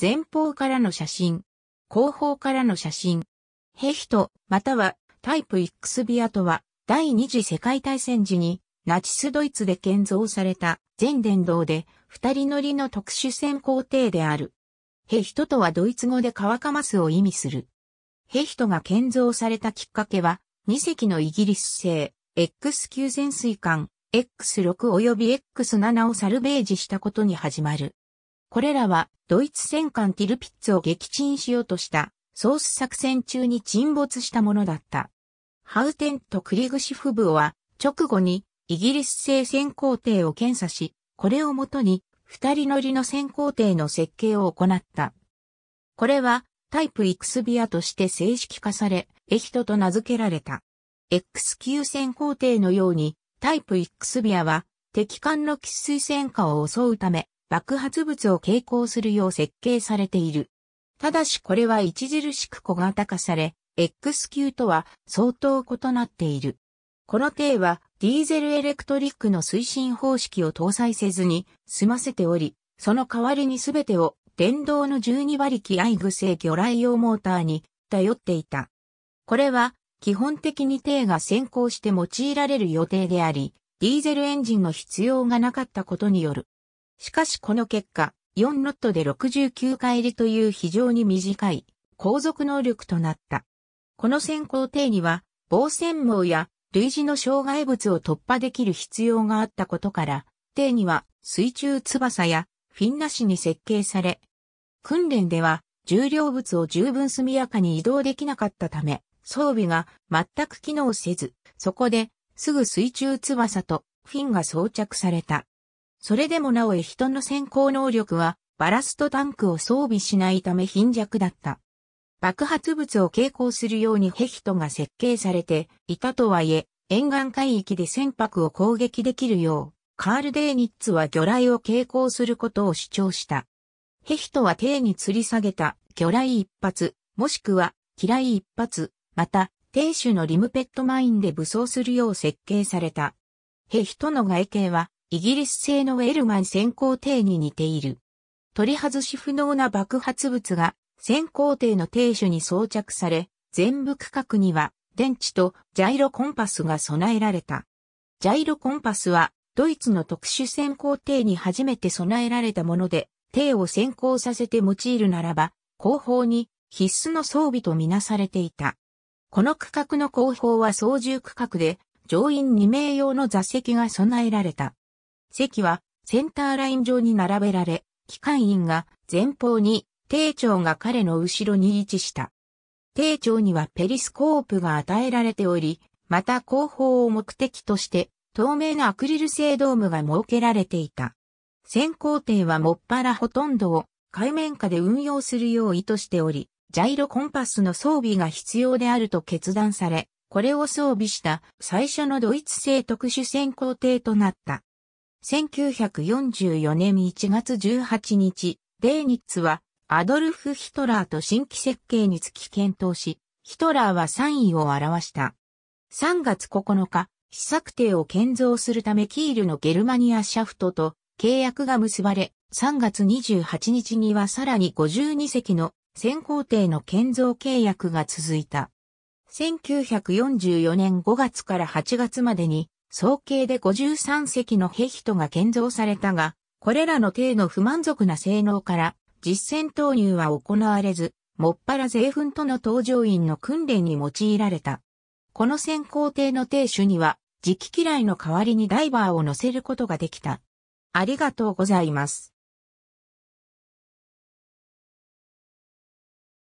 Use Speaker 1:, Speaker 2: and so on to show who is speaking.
Speaker 1: 前方からの写真、後方からの写真、ヘヒト、またはタイプ X ビアとは、第二次世界大戦時にナチスドイツで建造された全電動で二人乗りの特殊船工程である。ヘヒトとはドイツ語で乾かますを意味する。ヘヒトが建造されたきっかけは、二隻のイギリス製 X 級潜水艦 X6 及び X7 をサルベージしたことに始まる。これらはドイツ戦艦ティルピッツを撃沈しようとしたソース作戦中に沈没したものだった。ハウテンとクリグシフ部は直後にイギリス製潜航艇を検査し、これをもとに二人乗りの潜航艇の設計を行った。これはタイプイクスビアとして正式化され、エヒトと名付けられた。X 級潜航艇のようにタイプイクスビアは敵艦の喫水戦火を襲うため、爆発物を携行するよう設計されている。ただしこれは著しく小型化され、X 級とは相当異なっている。この艇はディーゼルエレクトリックの推進方式を搭載せずに済ませており、その代わりに全てを電動の12馬力アイグ製魚雷用モーターに頼っていた。これは基本的に艇が先行して用いられる予定であり、ディーゼルエンジンの必要がなかったことによるしかしこの結果、4ノットで69回入りという非常に短い航続能力となった。この先行艇には、防線網や類似の障害物を突破できる必要があったことから、艇には水中翼やフィンなしに設計され、訓練では重量物を十分速やかに移動できなかったため、装備が全く機能せず、そこですぐ水中翼とフィンが装着された。それでもなおエヒトの先行能力はバラストタンクを装備しないため貧弱だった。爆発物を携行するようにヘヒトが設計されていたとはいえ、沿岸海域で船舶を攻撃できるよう、カール・デーニッツは魚雷を携行することを主張した。ヘヒトは艇に吊り下げた魚雷一発、もしくは機雷一発、また、艇首のリムペットマインで武装するよう設計された。ヘヒトの外形はイギリス製のウェルマン先行艇に似ている。取り外し不能な爆発物が先行艇の艇首に装着され、全部区画には電池とジャイロコンパスが備えられた。ジャイロコンパスはドイツの特殊先行艇に初めて備えられたもので、艇を先行させて用いるならば、後方に必須の装備とみなされていた。この区画の後方は操縦区画で、乗員2名用の座席が備えられた。席はセンターライン上に並べられ、機関員が前方に、艇長が彼の後ろに位置した。艇長にはペリスコープが与えられており、また後方を目的として、透明なアクリル製ドームが設けられていた。先行艇はもっぱらほとんどを海面下で運用するよう意図しており、ジャイロコンパスの装備が必要であると決断され、これを装備した最初のドイツ製特殊先行艇となった。1944年1月18日、デーニッツはアドルフ・ヒトラーと新規設計につき検討し、ヒトラーは賛意を表した。3月9日、試作艇を建造するためキールのゲルマニアシャフトと契約が結ばれ、3月28日にはさらに52隻の先行艇の建造契約が続いた。1944年5月から8月までに総計で53隻のヘヒトが建造されたが、これらの艇の不満足な性能から、実戦投入は行われず、もっぱら税粉との搭乗員の訓練に用いられた。この先行艇の艇首には、磁気嫌いの代わりにダイバーを乗せることができた。ありがとうございます。